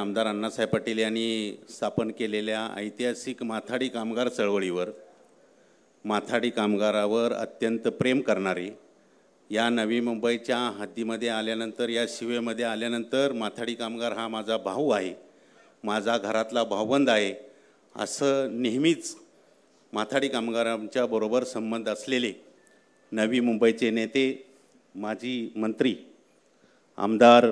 आमदार अण्णासाहेब पाटील यांनी स्थापन केलेल्या ऐतिहासिक माथाडी कामगार चळवळीवर माथाडी कामगारावर अत्यंत प्रेम करणारी या नवी मुंबईच्या हद्दीमध्ये आल्यानंतर या शिवेमध्ये आल्यानंतर माथाडी कामगार हा माझा भाऊ आहे माझा घरातला भाऊबंद आहे असं नेहमीच माथाडी कामगारांच्या बरोबर संबंध असलेले नवी मुंबईचे नेते माजी मंत्री आमदार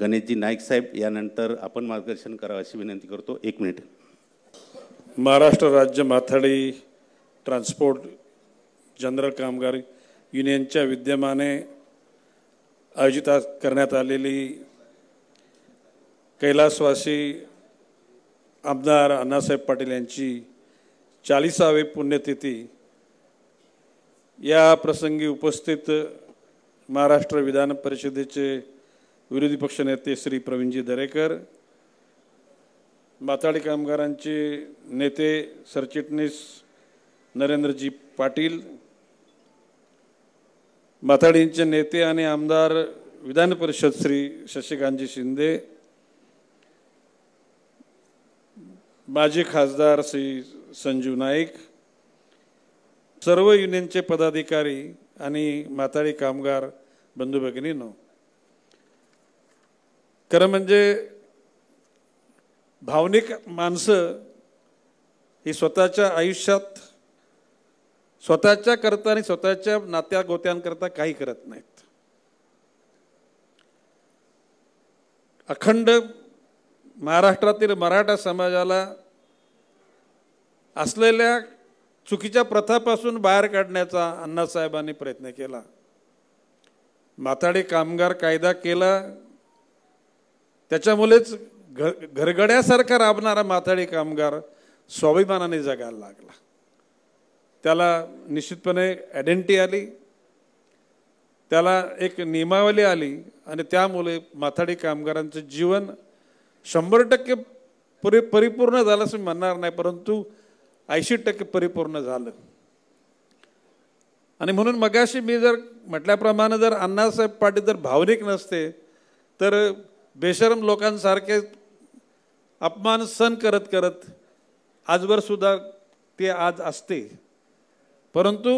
गणेशजी नाईक साहेब यानंतर आपण मार्गदर्शन करावं अशी विनंती करतो एक मिनिट महाराष्ट्र राज्य माथाडी ट्रान्सपोर्ट जनरल कामगार युनियनच्या विद्यमाने आयोजित करण्यात आलेली कैलासवासी आमदार अण्णासाहेब पाटील यांची चाळीसावे पुण्यतिथी या प्रसंगी उपस्थित महाराष्ट्र विधान परिषदेचे विरोधी पक्षनेते श्री प्रवीणजी दरेकर माताडी कामगारांचे नेते सरचिटणीस नरेंद्रजी पाटील माथाडींचे नेते आणि आमदार विधान परिषद श्री शशिकांतजी शिंदे माजी खासदार श्री संजीव नाईक सर्व युनियनचे पदाधिकारी आणि माथाडी कामगार बंधू भगिनीनो खरं म्हणजे भावनिक माणसं ही स्वतःच्या आयुष्यात स्वतःच्या करता आणि स्वतःच्या नात्या गोत्यांकरता काही करत नाहीत अखंड महाराष्ट्रातील मराठा समाजाला असलेल्या चुकीच्या प्रथापासून बाहेर काढण्याचा अण्णासाहेबांनी प्रयत्न केला माताडी कामगार कायदा केला त्याच्यामुळेच घ घरगड्यासारखा राबणारा माथाडी कामगार स्वाभिमानाने जगायला लागला त्याला निश्चितपणे आयडेंटिटी आली त्याला एक नियमावली आली आणि त्यामुळे माथाडी कामगारांचं जीवन शंभर टक्के परि परिपूर्ण झालं असं मी म्हणणार नाही परंतु ऐंशी टक्के परिपूर्ण झालं आणि म्हणून मगाशी मी जर म्हटल्याप्रमाणे जर अण्णासाहेब पाटील जर भावनिक नसते तर बेशरम लोकांसारखे अपमान सहन करत करत आजवर सुद्धा ते आज असते परंतु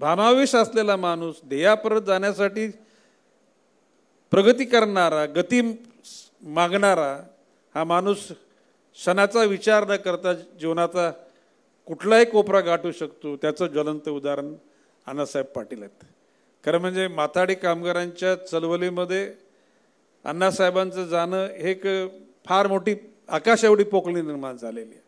भामावेश असलेला माणूस ध्येयापर्यंत जाण्यासाठी प्रगती करणारा गती मागणारा हा माणूस क्षणाचा विचार न करता जीवनाचा कुठलाही कोपरा गाठू शकतो त्याचं ज्वलंत उदाहरण अण्णासाहेब पाटील आहेत खरं म्हणजे माथाडी कामगारांच्या चळवलीमध्ये अण्णासाहेबांचं जाणं हे एक फार मोठी आकाश एवढी पोकळी निर्माण झालेली आहे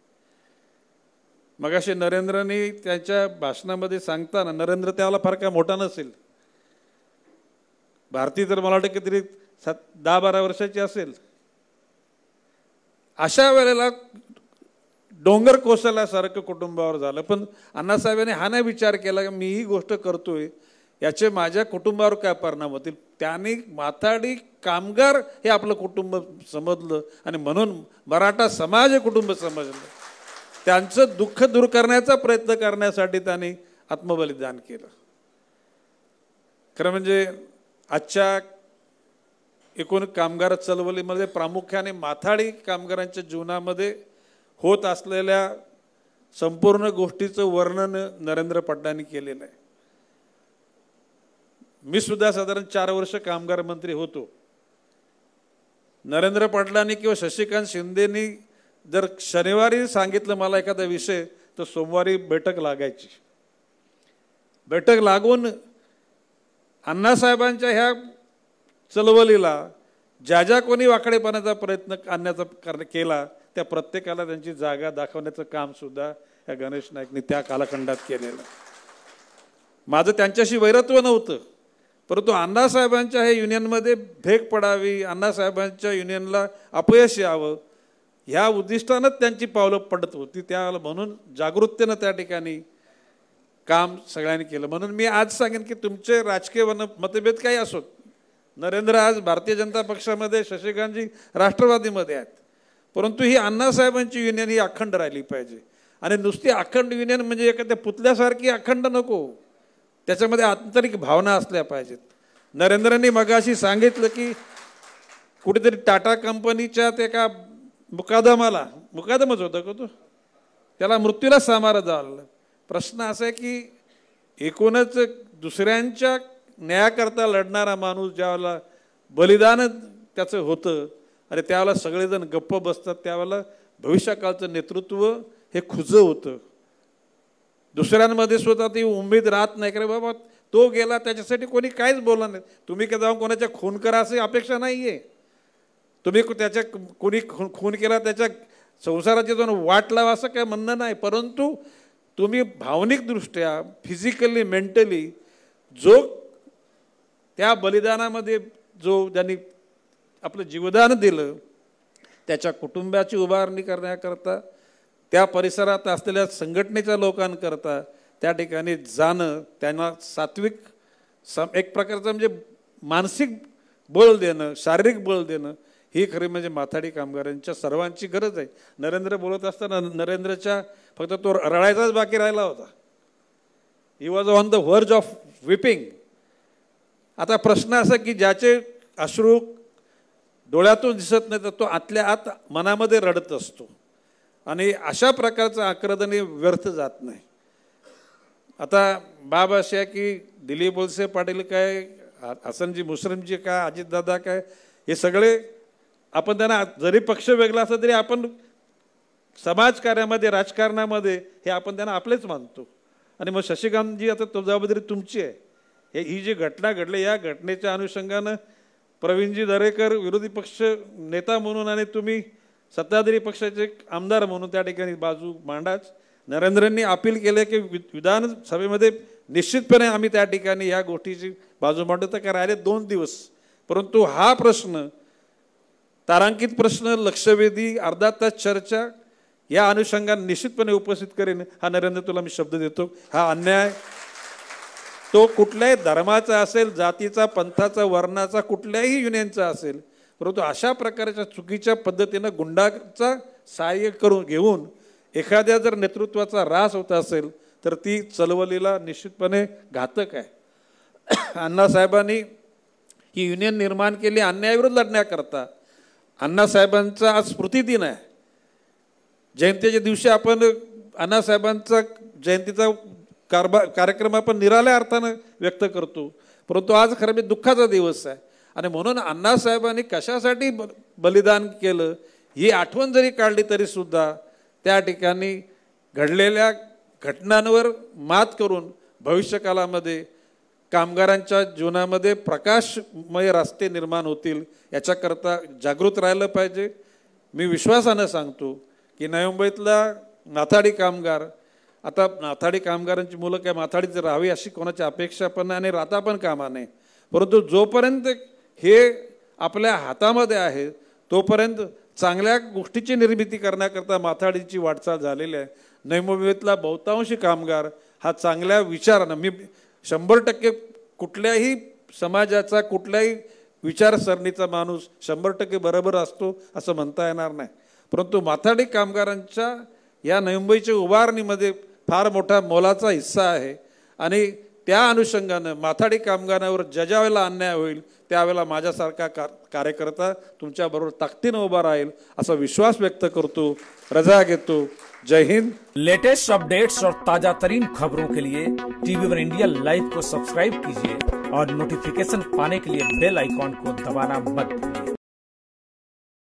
मग असे नरेंद्रने त्याच्या भाषणामध्ये सांगताना नरेंद्र त्याला फार काय मोठा नसेल भारती तर मला वाटतं तरी सात दहा बारा वर्षाची असेल अशा वेळेला डोंगर कोसळल्यासारखं कुटुंबावर झालं पण अण्णासाहेबांनी हा नाही विचार केला की मी ही गोष्ट करतोय याचे माझ्या कुटुंबावर काय परिणाम होतील त्याने माथाडी कामगार हे आपलं कुटुंब समजलं आणि म्हणून मराठा समाज हे कुटुंब समजलं त्यांचं दुःख दूर करण्याचा प्रयत्न करण्यासाठी त्यांनी आत्मबलिदान केलं खरं म्हणजे आजच्या एकूण कामगार चळवळीमध्ये प्रामुख्याने माथाडी कामगारांच्या जीवनामध्ये होत असलेल्या संपूर्ण गोष्टीचं वर्णन नरेंद्र पटलांनी केलेलं आहे मी सुद्धा साधारण चार वर्ष कामगार मंत्री होतो नरेंद्र पाटलांनी किंवा शशिकांत शिंदेनी जर शनिवारी सांगितलं मला एखादा विषय तर सोमवारी बैठक लागायची बैठक लागून अण्णासाहेबांच्या ह्या चलवलीला ज्या ज्या कोणी वाकडेपणाचा प्रयत्न आणण्याचा केला त्या प्रत्येकाला त्यांची जागा दाखवण्याचं सुद्धा या गणेश नाईकनी त्या कालखंडात केलेलं माझं त्यांच्याशी वैरत्व नव्हतं परंतु अण्णासाहेबांच्या हे युनियनमध्ये भेग पडावी अण्णासाहेबांच्या युनियनला अपयश यावं ह्या उद्दिष्टानंच त्यांची पावलं पडत होती त्याला म्हणून जागृततेनं त्या ठिकाणी काम सगळ्यांनी केलं म्हणून मी आज सांगेन की तुमचे राजकीय वन मतभेद काही असोत नरेंद्र आज भारतीय जनता पक्षामध्ये शशिकांतजी राष्ट्रवादीमध्ये आहेत परंतु ही अण्णासाहेबांची युनियन ही अखंड राहिली पाहिजे आणि नुसती अखंड युनियन म्हणजे एखाद्या पुतल्यासारखी अखंड नको त्याच्यामध्ये आंतरिक भावना असल्या पाहिजेत नरेंद्रांनी अशी सांगितलं की कुठेतरी टाटा कंपनीच्या ते का मुकादमाला मुकादमच होतं का तो त्याला मृत्यूला सामारं झालं प्रश्न असा आहे की एकूणच दुसऱ्यांच्या न्यायाकरता लढणारा माणूस ज्यावेळेला बलिदान त्याचं होतं आणि त्यावेळेला सगळेजण गप्प बसतात त्यावेळेला भविष्याकाळचं नेतृत्व हे खुजं होतं दुसऱ्यांमध्ये सुद्धा ती उमेद राहत नाही का बाबा तो गेला त्याच्यासाठी कोणी काहीच बोलला नाही तुम्ही का जाऊन कोणाच्या खून करा अशी अपेक्षा नाही आहे तुम्ही त्याच्या कोणी खून खून केला त्याच्या संसाराची जाऊन वाट लावा असं काय म्हणणं नाही परंतु तुम्ही भावनिकदृष्ट्या फिजिकली मेंटली जो त्या बलिदानामध्ये जो ज्यांनी आपलं जीवदान दिलं त्याच्या कुटुंबाची उभारणी करण्याकरता त्या परिसरात असलेल्या संघटनेच्या लोकांकरता त्या ठिकाणी जाणं त्यांना सात्विक सम एक प्रकारचं म्हणजे मानसिक बळ देणं शारीरिक बळ देणं ही खरी म्हणजे माथाडी कामगारांच्या सर्वांची गरज आहे नरेंद्र बोलत असताना नरेंद्रच्या फक्त तो रडायचाच बाकी राहिला होता he was on the verge of weeping आता प्रश्न असा की ज्याचे अश्रू डोळ्यातून दिसत नाही तर तो आतल्या आत मनामध्ये रडत असतो आणि अशा प्रकारचं हे व्यर्थ जात नाही आता बाब अशी आहे की दिलीप बोलसे पाटील काय हसनजी मुस्लिमजी काय अजितदादा काय हे सगळे आपण त्यांना जरी पक्ष वेगळा असला तरी आपण समाजकार्यामध्ये राजकारणामध्ये हे आपण त्यांना आपलेच मानतो आणि मग शशिकांतजी आता तो जबाबदारी तुमची आहे हे ही जी घटना घडली या घटनेच्या अनुषंगानं प्रवीणजी दरेकर विरोधी पक्ष नेता म्हणून आणि तुम्ही सत्ताधारी पक्षाचे आमदार म्हणून त्या ठिकाणी बाजू मांडाच नरेंद्रांनी अपील केलं की विधानसभेमध्ये निश्चितपणे आम्ही त्या ठिकाणी या गोष्टीची बाजू मांडू तर काय राहिले दोन दिवस परंतु हा प्रश्न तारांकित प्रश्न लक्षवेधी अर्धा तास चर्चा या अनुषंगाने निश्चितपणे उपस्थित करेन हा नरेंद्र तुला मी शब्द देतो हा अन्याय तो कुठल्याही धर्माचा असेल जातीचा पंथाचा वर्णाचा कुठल्याही युनियनचा असेल परंतु अशा प्रकारच्या चुकीच्या पद्धतीनं गुंडाचा सहाय्य करून घेऊन एखाद्या जर नेतृत्वाचा रास होत असेल तर ती चळवलीला निश्चितपणे घातक आहे अण्णासाहेबांनी ही युनियन निर्माण केली अन्यायाविरुद्ध लढण्याकरता अण्णासाहेबांचा आज स्मृती दिन आहे जयंतीच्या दिवशी आपण अण्णासाहेबांचा जयंतीचा कारभार कार्यक्रम आपण निराल्या अर्थानं व्यक्त करतो परंतु आज खरं मी म्हणजे दुःखाचा दिवस आहे आणि म्हणून अण्णासाहेबांनी कशासाठी बलिदान केलं ही आठवण जरी काढली तरीसुद्धा त्या ठिकाणी घडलेल्या घटनांवर मात करून भविष्यकालामध्ये कामगारांच्या जीवनामध्ये प्रकाशमय रस्ते निर्माण होतील याच्याकरता जागृत राहिलं पाहिजे मी विश्वासानं सांगतो की नवी मुंबईतला कामगार आता नाथाडी कामगारांची मुलं काय माथाडीत राहावी अशी कोणाची अपेक्षा पण नाही आणि राहता पण कामा नाही परंतु जोपर्यंत हे आपल्या हातामध्ये आहे तोपर्यंत चांगल्या गोष्टीची निर्मिती करण्याकरता माथाडीची वाटचाल झालेली आहे नैमोवितला बहुतांशी कामगार हा चांगल्या विचारानं मी शंभर टक्के कुठल्याही समाजाचा कुठल्याही विचारसरणीचा माणूस शंभर टक्के बरोबर असतो असं म्हणता येणार नाही परंतु माथाडी कामगारांच्या या मुंबईच्या उभारणीमध्ये फार मोठा मोलाचा हिस्सा आहे आणि त्या अनुषंगानं माथाडी कामगारावर ज्या ज्या वेळेला अन्याय होईल त्यावेळेला माझ्यासारखा का कार्यकर्ता तुमच्याबरोबर ताकदीनं उभा राहील असा विश्वास व्यक्त करतो रजा घेतो जय हिंद लेटेस्ट अपडेट्स और ताजा तरीन खबरों के लिए टीवी वन इंडिया लाइव को सब्सक्राइब कीजिए और नोटिफिकेशन पाने के लिए बेल आइकॉन को दबाना मत भूलिए